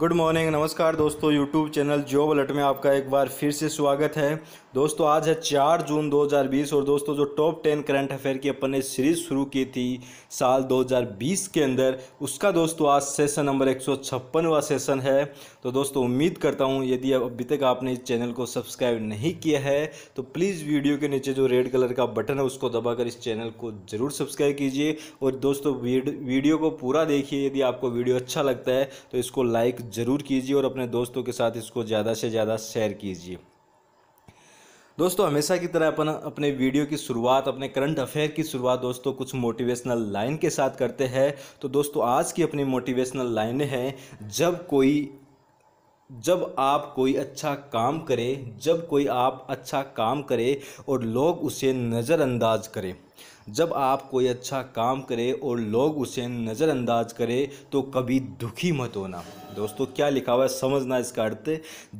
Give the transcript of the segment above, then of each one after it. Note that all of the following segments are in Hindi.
गुड मॉर्निंग नमस्कार दोस्तों यूट्यूब चैनल जो बलट में आपका एक बार फिर से स्वागत है दोस्तों आज है 4 जून 2020 और दोस्तों जो टॉप 10 करंट अफेयर की अपन ने सीरीज शुरू की थी साल 2020 के अंदर उसका दोस्तों आज सेशन नंबर एक सौ सेशन है तो दोस्तों उम्मीद करता हूँ यदि अभी तक आपने इस चैनल को सब्सक्राइब नहीं किया है तो प्लीज़ वीडियो के नीचे जो रेड कलर का बटन है उसको दबाकर इस चैनल को ज़रूर सब्सक्राइब कीजिए और दोस्तों वीडियो को पूरा देखिए यदि आपको वीडियो अच्छा लगता है तो इसको लाइक ज़रूर कीजिए और अपने दोस्तों के साथ इसको ज़्यादा से ज़्यादा शेयर कीजिए दोस्तों हमेशा की तरह अपन अपने वीडियो की शुरुआत अपने करंट अफेयर की शुरुआत दोस्तों कुछ मोटिवेशनल लाइन के साथ करते हैं तो दोस्तों आज की अपनी मोटिवेशनल लाइन है जब कोई जब आप कोई अच्छा काम करें जब कोई आप अच्छा काम करें और लोग उसे नज़रअंदाज करें जब आप कोई अच्छा काम करें और लोग उसे नज़रअंदाज करें तो कभी दुखी मत होना दोस्तों क्या लिखा हुआ है समझना इसका अर्थ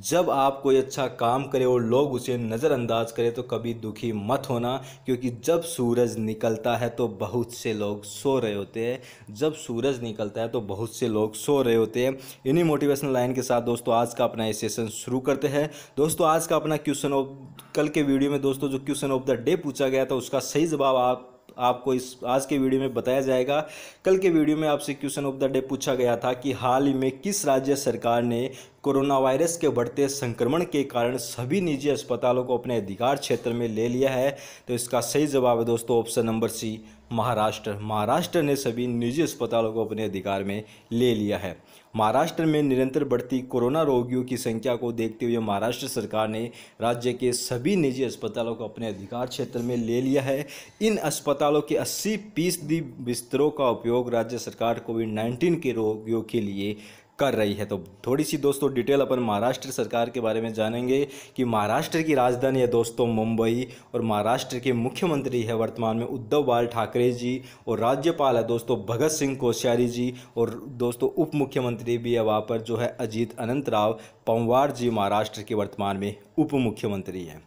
जब आप कोई अच्छा काम करें और लोग उसे नज़रअंदाज करें तो कभी दुखी मत होना क्योंकि जब सूरज निकलता है तो बहुत से लोग सो रहे होते हैं जब सूरज निकलता है तो बहुत से लोग सो रहे होते हैं इन्हीं मोटिवेशनल लाइन के साथ दोस्तों आज का अपना ये सेशन शुरू करते हैं दोस्तों आज का अपना क्वेश्चन ऑफ कल के वीडियो में दोस्तों जो क्वेश्चन ऑफ द डे पूछा गया था उसका सही जवाब आप आपको इस आज के वीडियो में बताया जाएगा कल के वीडियो में आपसे क्वेश्चन ऑफ द डे पूछा गया था कि हाल ही में किस राज्य सरकार ने कोरोना वायरस के बढ़ते संक्रमण के कारण सभी निजी अस्पतालों को अपने अधिकार क्षेत्र में ले लिया है तो इसका सही जवाब है दोस्तों option number C Maharashtra Maharashtra ने सभी निजी अस्पतालों को अपने अधिकार में ले लिया है महाराष्ट्र में निरंतर बढ़ती कोरोना रोगियों की संख्या को देखते हुए महाराष्ट्र सरकार ने राज्य के सभी निजी अस्पतालों को अपने अधिकार क्षेत्र में ले लिया है इन अस्पतालों के 80 फीसदी बिस्तरों का उपयोग राज्य सरकार कोविड 19 के रोगियों के लिए कर रही है तो थोड़ी सी दोस्तों डिटेल अपन महाराष्ट्र सरकार के बारे में जानेंगे कि महाराष्ट्र की राजधानी है दोस्तों मुंबई और महाराष्ट्र के मुख्यमंत्री है वर्तमान में उद्धव बाल ठाकरे जी और राज्यपाल है दोस्तों भगत सिंह कोश्यारी जी और दोस्तों उप मुख्यमंत्री भी है वहाँ पर जो है अजीत अनंत राव पंवार जी महाराष्ट्र के वर्तमान में उप मुख्यमंत्री हैं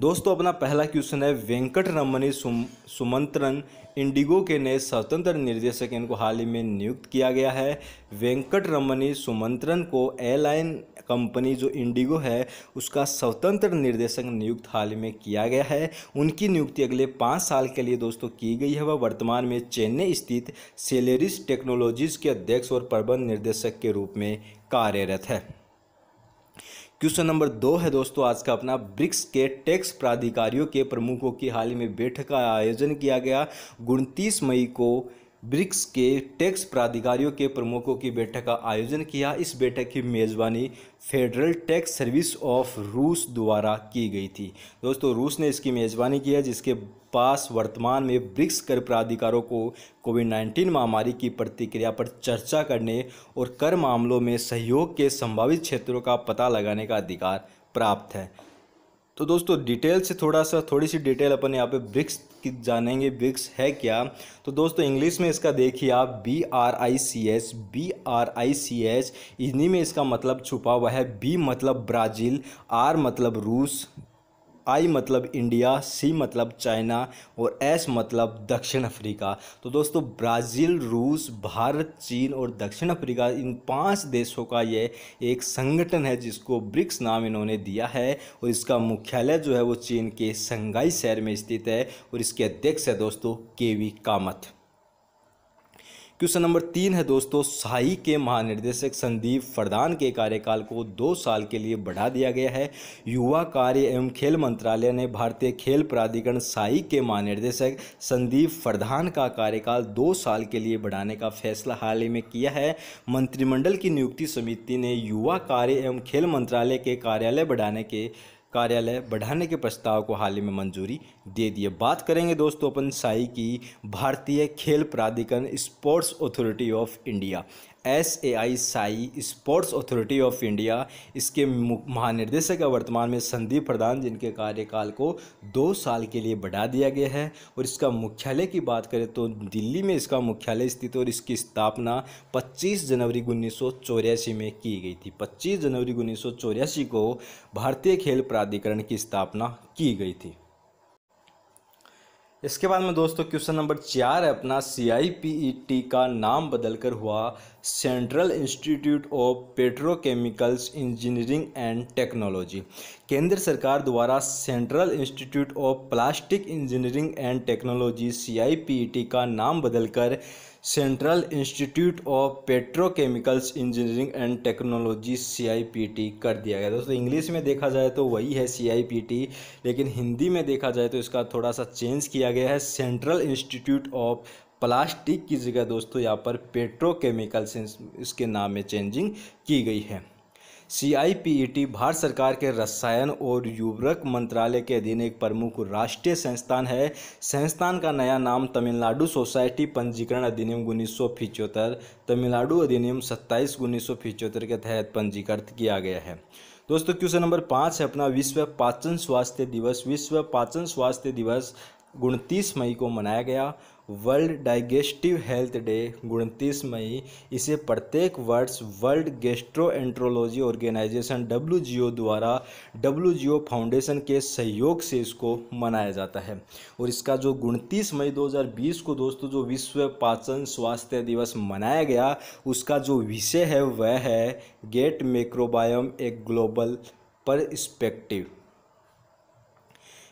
दोस्तों अपना पहला क्वेश्चन है वेंकट रमनी सुम, सुमंत्रन इंडिगो के नए स्वतंत्र निर्देशक इनको हाल ही में नियुक्त किया गया है वेंकट रमनी सुमंत्रन को एयरलाइन कंपनी जो इंडिगो है उसका स्वतंत्र निर्देशक नियुक्त हाल ही में किया गया है उनकी नियुक्ति अगले पाँच साल के लिए दोस्तों की गई है वह वर्तमान में चेन्नई स्थित सेलेरिस टेक्नोलॉजीज़ के अध्यक्ष और प्रबंध निर्देशक के रूप में कार्यरत है क्वेश्चन नंबर दो है दोस्तों आज का अपना ब्रिक्स के टैक्स प्राधिकारियों के प्रमुखों की हाल ही में बैठक का आयोजन किया गया उनतीस मई को ब्रिक्स के टैक्स प्राधिकारियों के प्रमुखों की बैठक का आयोजन किया इस बैठक की मेज़बानी फेडरल टैक्स सर्विस ऑफ रूस द्वारा की गई थी दोस्तों रूस ने इसकी मेज़बानी किया जिसके पास वर्तमान में ब्रिक्स कर प्राधिकारों को कोविड 19 महामारी की प्रतिक्रिया पर चर्चा करने और कर मामलों में सहयोग के संभावित क्षेत्रों का पता लगाने का अधिकार प्राप्त है तो दोस्तों डिटेल से थोड़ा सा थोड़ी सी डिटेल अपन यहाँ पे ब्रिक्स की जानेंगे ब्रिक्स है क्या तो दोस्तों इंग्लिश में इसका देखिए आप B R I C S B R I C S इन्हीं में इसका मतलब छुपा हुआ है बी मतलब ब्राज़ील आर मतलब रूस आई मतलब इंडिया सी मतलब चाइना और एस मतलब दक्षिण अफ्रीका तो दोस्तों ब्राज़ील रूस भारत चीन और दक्षिण अफ्रीका इन पांच देशों का ये एक संगठन है जिसको ब्रिक्स नाम इन्होंने दिया है और इसका मुख्यालय जो है वो चीन के संगाई शहर में स्थित है और इसके अध्यक्ष है दोस्तों के वी कामत क्वेश्चन नंबर तीन है दोस्तों साई के महानिर्देशक संदीप फरदान के कार्यकाल को दो साल के लिए बढ़ा दिया गया है युवा कार्य एवं खेल मंत्रालय ने भारतीय खेल प्राधिकरण साई के महानिर्देशक संदीप फरदान का कार्यकाल दो साल के लिए बढ़ाने का फैसला हाल ही में किया है मंत्रिमंडल की नियुक्ति समिति ने युवा कार्य एवं खेल मंत्रालय के कार्यालय बढ़ाने के कार्यालय बढ़ाने के प्रस्ताव को हाल ही में मंजूरी दे दी है बात करेंगे दोस्तों अपन साई की भारतीय खेल प्राधिकरण sports authority of India S A I SAI sports authority of India इसके महानिर्देशक है वर्तमान में संदीप प्रधान जिनके कार्यकाल को दो साल के लिए बढ़ा दिया गया है और इसका मुख्यालय की बात करें तो दिल्ली में इसका मुख्यालय स्थित और इसकी स्थापना 25 जनवरी उन्नीस में की गई थी 25 जनवरी उन्नीस को भारतीय खेल प्राधिकरण की स्थापना की गई थी इसके बाद में दोस्तों क्वेश्चन नंबर चार है अपना सी आई पी ई टी का नाम बदलकर हुआ central institute of petrochemicals engineering and technology केंद्र सरकार द्वारा central institute of plastic engineering and technology C I P E T का नाम बदलकर central institute of petrochemicals engineering and technology C कर दिया गया दोस्तों इंग्लिश में देखा जाए तो वही है सी लेकिन हिंदी में देखा जाए तो इसका थोड़ा सा चेंज किया गया है सेंट्रल इंस्टीट्यूट ऑफ प्लास्टिक की जगह दोस्तों यहाँ पर पेट्रोकेमिकल्स इसके नाम में चेंजिंग की गई है सीआईपीईटी e भारत सरकार के रसायन और युवरक मंत्रालय के अधीन एक प्रमुख राष्ट्रीय संस्थान है संस्थान का नया नाम तमिलनाडु सोसाइटी पंजीकरण अधिनियम उन्नीस सौ तमिलनाडु अधिनियम सत्ताईस उन्नीस सौ के तहत पंजीकृत किया गया है दोस्तों क्वेश्चन नंबर पाँच है अपना विश्व पाचन स्वास्थ्य दिवस विश्व पाचन स्वास्थ्य दिवस उनतीस मई को मनाया गया वर्ल्ड डाइजेस्टिव हेल्थ डे उनतीस मई इसे प्रत्येक वर्ष world gastroenterology organisation W द्वारा डब्ल्यू फाउंडेशन के सहयोग से इसको मनाया जाता है और इसका जो उनतीस मई 2020 को दोस्तों जो विश्व पाचन स्वास्थ्य दिवस मनाया गया उसका जो विषय है वह है gut microbiome a global perspective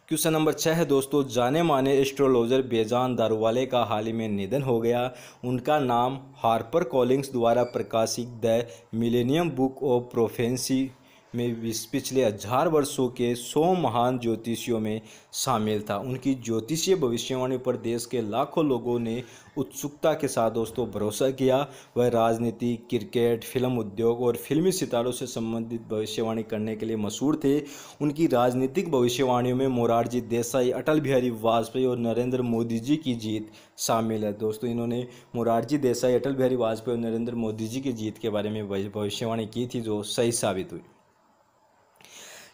question number छः है दोस्तों जाने माने एस्ट्रोलॉजर बेजान दारूवाले का हाल ही में निधन हो गया उनका नाम हार्पर कॉलिंग्स द्वारा प्रकाशित the millennium book of prophecy में पिछले हजार वर्षों के सौ महान ज्योतिषियों में शामिल था उनकी ज्योतिषीय भविष्यवाणी पर देश के लाखों लोगों ने उत्सुकता के साथ दोस्तों भरोसा किया वह राजनीति क्रिकेट फिल्म उद्योग और फिल्मी सितारों से संबंधित भविष्यवाणी करने के लिए मशहूर थे उनकी राजनीतिक भविष्यवाणियों में मोरारजी देसाई अटल बिहारी वाजपेयी और नरेंद्र मोदी जी की जीत शामिल है दोस्तों इन्होंने मोरारजी देसाई अटल बिहारी वाजपेयी और नरेंद्र मोदी जी की जीत के बारे में भविष्यवाणी की थी जो सही साबित हुई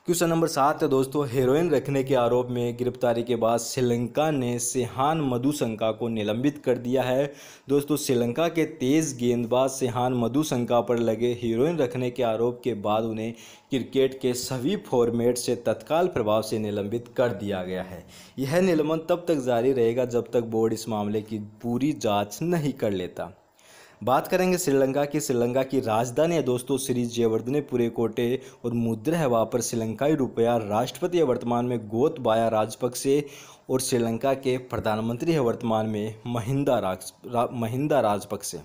क्वेश्चन नंबर सात है दोस्तों हेरोइन रखने के आरोप में गिरफ्तारी के बाद श्रीलंका ने सेहान मधुसंका को निलंबित कर दिया है दोस्तों श्रीलंका के तेज़ गेंदबाज सेहान मधुसंका पर लगे हेरोइन रखने के आरोप के बाद उन्हें क्रिकेट के सभी फॉर्मेट से तत्काल प्रभाव से निलंबित कर दिया गया है यह निलंबन तब तक जारी रहेगा जब तक बोर्ड इस मामले की पूरी जाँच नहीं कर लेता बात करेंगे श्रीलंका की श्रीलंका की राजधानी है दोस्तों श्री जयवर्धने पुरे कोटे और मुद्रा है वहाँ पर श्रीलंकाई रुपया राष्ट्रपति है वर्तमान में गोत बाया राजपक्षे और श्रीलंका के प्रधानमंत्री है वर्तमान में महिंदा राज रा, महिंदा राजपक्षे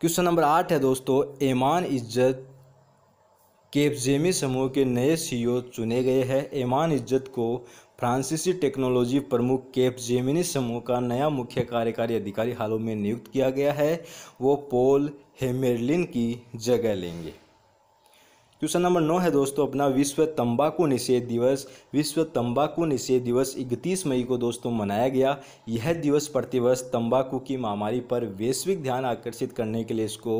क्वेश्चन नंबर आठ है दोस्तों ऐमान इज्जत केपजेमी समूह के नए सीईओ चुने गए हैं ऐमान इज्जत को फ्रांसीसी टेक्नोलॉजी प्रमुख केप जेमिनी समूह का नया मुख्य कार्यकारी अधिकारी हालों में नियुक्त किया गया है वो पोल हेमेरलिन की जगह लेंगे क्वेश्चन नंबर नौ है दोस्तों अपना विश्व तंबाकू निषेध दिवस विश्व तंबाकू निषेध दिवस 31 मई को दोस्तों मनाया गया यह दिवस प्रतिवर्ष तंबाकू की महामारी पर वैश्विक ध्यान आकर्षित करने के लिए इसको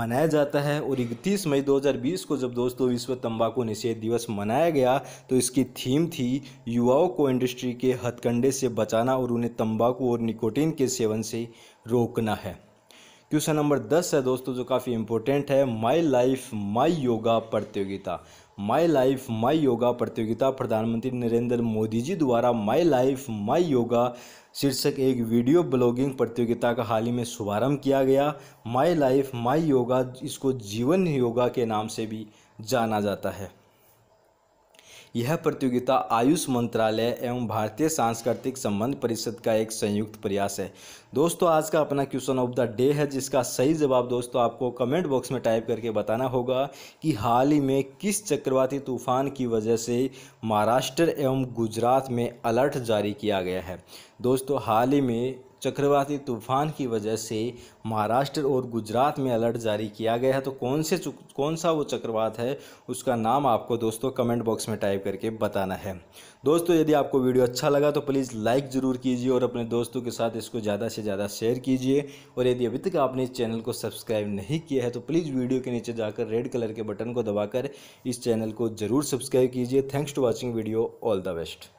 मनाया जाता है और इकतीस मई 2020 को जब दोस्तों विश्व तंबाकू निषेध दिवस मनाया गया तो इसकी थीम थी युवाओं को इंडस्ट्री के हथकंडे से बचाना और उन्हें तंबाकू और निकोटीन के सेवन से रोकना है क्वेश्चन नंबर दस है दोस्तों जो काफ़ी इंपॉर्टेंट है माई लाइफ माई योगा प्रतियोगिता माई लाइफ माई योगा प्रतियोगिता प्रधानमंत्री नरेंद्र मोदी जी द्वारा माई लाइफ माई योगा शीर्षक एक वीडियो ब्लॉगिंग प्रतियोगिता का हाल ही में शुभारंभ किया गया माई लाइफ माई योगा इसको जीवन योगा के नाम से भी जाना जाता है यह प्रतियोगिता आयुष मंत्रालय एवं भारतीय सांस्कृतिक संबंध परिषद का एक संयुक्त प्रयास है दोस्तों आज का अपना क्वेश्चन ऑफ द डे है जिसका सही जवाब दोस्तों आपको कमेंट बॉक्स में टाइप करके बताना होगा कि हाल ही में किस चक्रवाती तूफान की वजह से महाराष्ट्र एवं गुजरात में अलर्ट जारी किया गया है दोस्तों हाल ही में चक्रवाती तूफान की वजह से महाराष्ट्र और गुजरात में अलर्ट जारी किया गया है तो कौन से कौन सा वो चक्रवात है उसका नाम आपको दोस्तों कमेंट बॉक्स में टाइप करके बताना है दोस्तों यदि आपको वीडियो अच्छा लगा तो प्लीज़ लाइक ज़रूर कीजिए और अपने दोस्तों के साथ इसको ज़्यादा से ज़्यादा शेयर कीजिए और यदि अभी तक आपने इस चैनल को सब्सक्राइब नहीं किया है तो प्लीज़ वीडियो के नीचे जाकर रेड कलर के बटन को दबाकर इस चैनल को ज़रूर सब्सक्राइब कीजिए thanks to watching video all the best